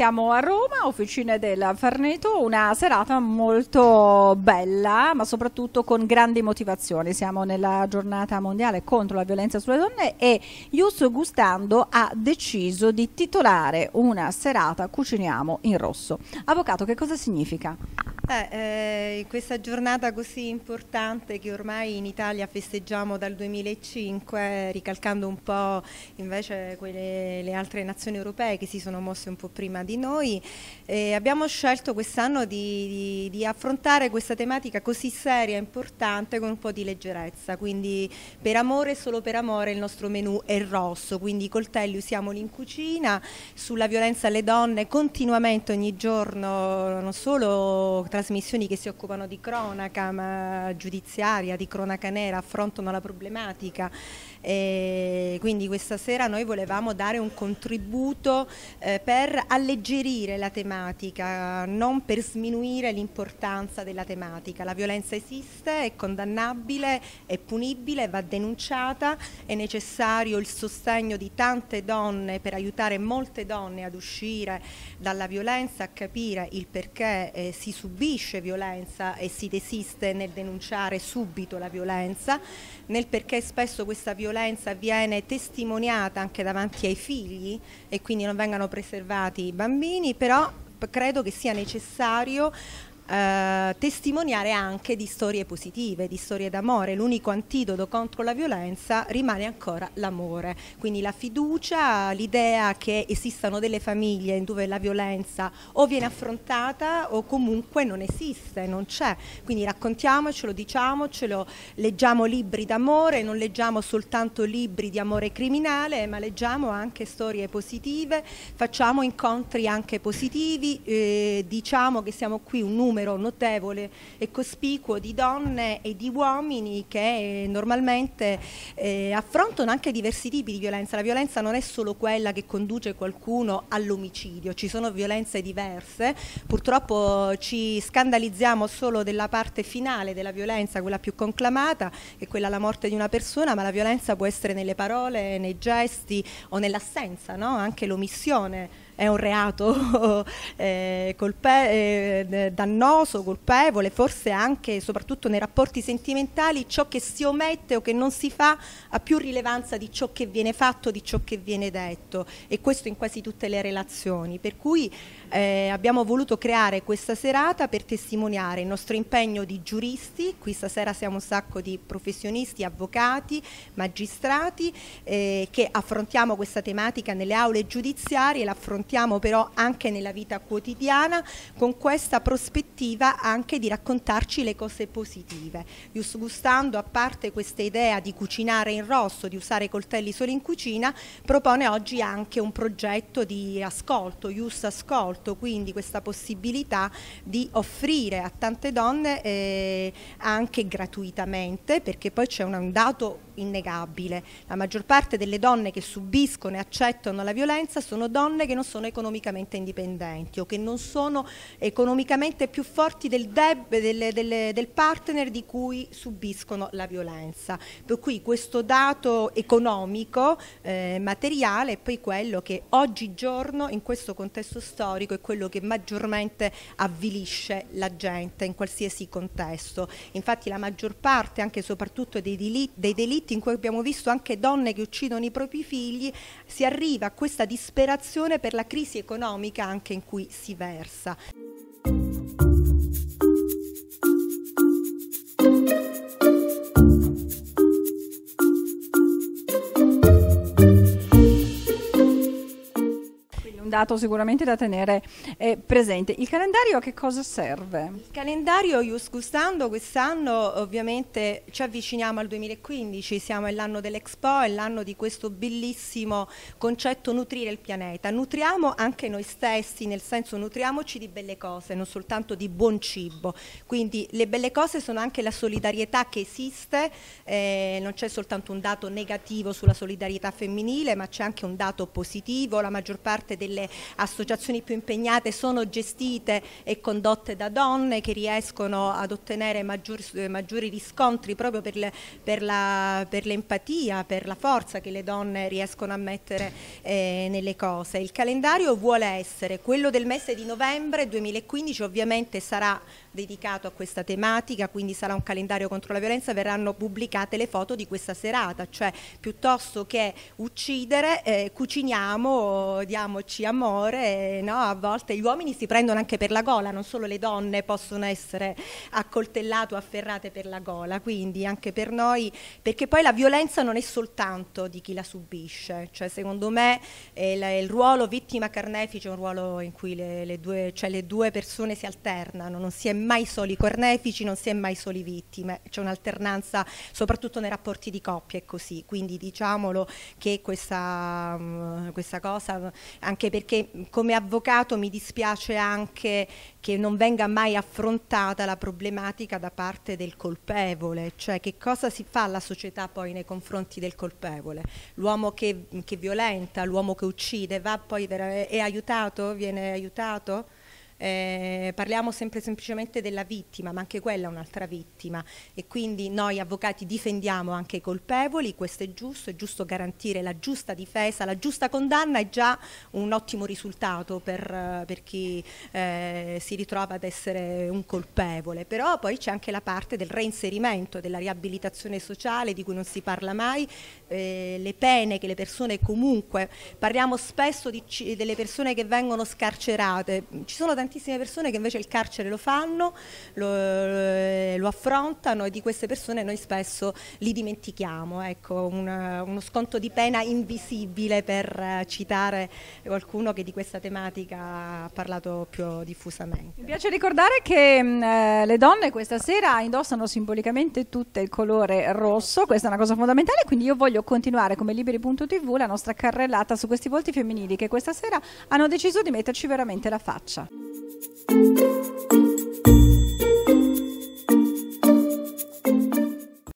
siamo a Roma, officine del Farneto, una serata molto bella ma soprattutto con grandi motivazioni. Siamo nella giornata mondiale contro la violenza sulle donne e Ius Gustando ha deciso di titolare una serata Cuciniamo in rosso. Avvocato, che cosa significa? Eh, eh, questa giornata così importante che ormai in Italia festeggiamo dal 2005, ricalcando un po' invece quelle, le altre nazioni europee che si sono mosse un po' prima di noi, eh, abbiamo scelto quest'anno di, di, di, affrontare questa tematica così seria e importante con un po' di leggerezza, quindi per amore e solo per amore il nostro menù è rosso, quindi i coltelli usiamoli in cucina, sulla violenza alle donne continuamente ogni giorno, non solo trasmissioni che si occupano di cronaca giudiziaria, di cronaca nera, affrontano la problematica e quindi questa sera noi volevamo dare un contributo eh, per alleggerire la tematica, non per sminuire l'importanza della tematica. La violenza esiste, è condannabile, è punibile, va denunciata, è necessario il sostegno di tante donne per aiutare molte donne ad uscire dalla violenza, a capire il perché eh, si subisce violenza e si desiste nel denunciare subito la violenza, nel perché spesso questa violenza violenza viene testimoniata anche davanti ai figli e quindi non vengano preservati i bambini, però credo che sia necessario eh, testimoniare anche di storie positive, di storie d'amore. L'unico antidoto contro la violenza rimane ancora l'amore, quindi la fiducia, l'idea che esistano delle famiglie in dove la violenza o viene affrontata o comunque non esiste, non c'è. Quindi raccontiamocelo, diciamocelo, leggiamo libri d'amore, non leggiamo soltanto libri di amore criminale, ma leggiamo anche storie positive, facciamo incontri anche positivi, eh, diciamo che siamo qui un numero numero notevole e cospicuo di donne e di uomini che eh, normalmente eh, affrontano anche diversi tipi di violenza. La violenza non è solo quella che conduce qualcuno all'omicidio, ci sono violenze diverse. Purtroppo ci scandalizziamo solo della parte finale della violenza, quella più conclamata, che è quella la morte di una persona, ma la violenza può essere nelle parole, nei gesti o nell'assenza, no? anche l'omissione è un reato eh, colpe- eh, dannoso, colpevole, forse anche e soprattutto nei rapporti sentimentali ciò che si omette o che non si fa ha più rilevanza di ciò che viene fatto, di ciò che viene detto e questo in quasi tutte le relazioni, per cui eh, abbiamo voluto creare questa serata per testimoniare il nostro impegno di giuristi, qui stasera siamo un sacco di professionisti, avvocati, magistrati, eh, che affrontiamo questa tematica nelle aule giudiziarie, l'affrontiamo però anche nella vita quotidiana con questa prospettiva anche di raccontarci le cose positive, Just gustando a parte questa idea di cucinare in rosso, di usare coltelli solo in cucina, propone oggi anche un progetto di ascolto, Just Ascolto, molto quindi questa possibilità di offrire a tante donne eh, anche gratuitamente perché poi c'è un dato innegabile. La maggior parte delle donne che subiscono e accettano la violenza sono donne che non sono economicamente indipendenti o che non sono economicamente più forti del, deb, del, del, del partner di cui subiscono la violenza. Per cui questo dato economico, eh, materiale, è poi quello che oggigiorno in questo contesto storico economico è quello che maggiormente avvilisce la gente in qualsiasi contesto. Infatti la maggior parte, anche e soprattutto dei delitti, dei delitti in cui abbiamo visto anche donne che uccidono i propri figli, si arriva a questa disperazione per la crisi economica anche in cui si versa. dato sicuramente da tenere eh, presente. Il calendario a che cosa serve? Il calendario, Ius Gustando, quest'anno ovviamente ci avviciniamo al 2015, siamo l'anno dell'Expo, è l'anno di questo bellissimo concetto nutrire il pianeta. Nutriamo anche noi stessi, nel senso nutriamoci di belle cose, non soltanto di buon cibo. Quindi le belle cose sono anche la solidarietà che esiste, eh, non c'è soltanto un dato negativo sulla solidarietà femminile, ma c'è anche un dato positivo, la maggior parte delle le associazioni più impegnate sono gestite e condotte da donne che riescono ad ottenere maggior, maggiori riscontri proprio per, le, per, la, per l'empatia, per la forza che le donne riescono a mettere eh, nelle cose. Il calendario vuole essere quello del mese di novembre 2015, ovviamente sarà dedicato a questa tematica, quindi sarà un calendario contro la violenza, verranno pubblicate le foto di questa serata, cioè piuttosto che uccidere, eh, cuciniamo, diamoci amore, no? a volte gli uomini si prendono anche per la gola, non solo le donne possono essere accoltellate o afferrate per la gola, quindi anche per noi, perché poi la violenza non è soltanto di chi la subisce, cioè secondo me eh, il ruolo vittima carnefice è un ruolo in cui le, le, due, cioè le due persone si alternano, non si è mai soli cornefici, non si è mai soli vittime, c'è un'alternanza soprattutto nei rapporti di coppia e così, quindi diciamolo che questa, mm, questa cosa, anche perché come avvocato mi dispiace anche che non venga mai affrontata la problematica da parte del colpevole, cioè che cosa si fa alla società poi nei confronti del colpevole, l'uomo che, che violenta, l'uomo che uccide, va poi è aiutato, viene aiutato? eh, parliamo sempre semplicemente della vittima, ma anche quella è un'altra vittima e quindi noi avvocati difendiamo anche i colpevoli, questo è giusto, è giusto garantire la giusta difesa, la giusta condanna è già un ottimo risultato per, per chi eh, si ritrova ad essere un colpevole, però poi c'è anche la parte del reinserimento, della riabilitazione sociale di cui non si parla mai, eh, le pene che le persone comunque, parliamo spesso di, delle persone che vengono scarcerate, ci sono tante tantissime persone che invece il carcere lo fanno, lo, eh, lo affrontano e di queste persone noi spesso li dimentichiamo, ecco, un, uno sconto di pena invisibile per eh, citare qualcuno che di questa tematica ha parlato più diffusamente. Mi piace ricordare che mh, mm, eh, le donne questa sera indossano simbolicamente tutte il colore rosso, questa è una cosa fondamentale, quindi io voglio continuare come liberi.tv la nostra carrellata su questi volti femminili che questa sera hanno deciso di metterci veramente la faccia. Thank you.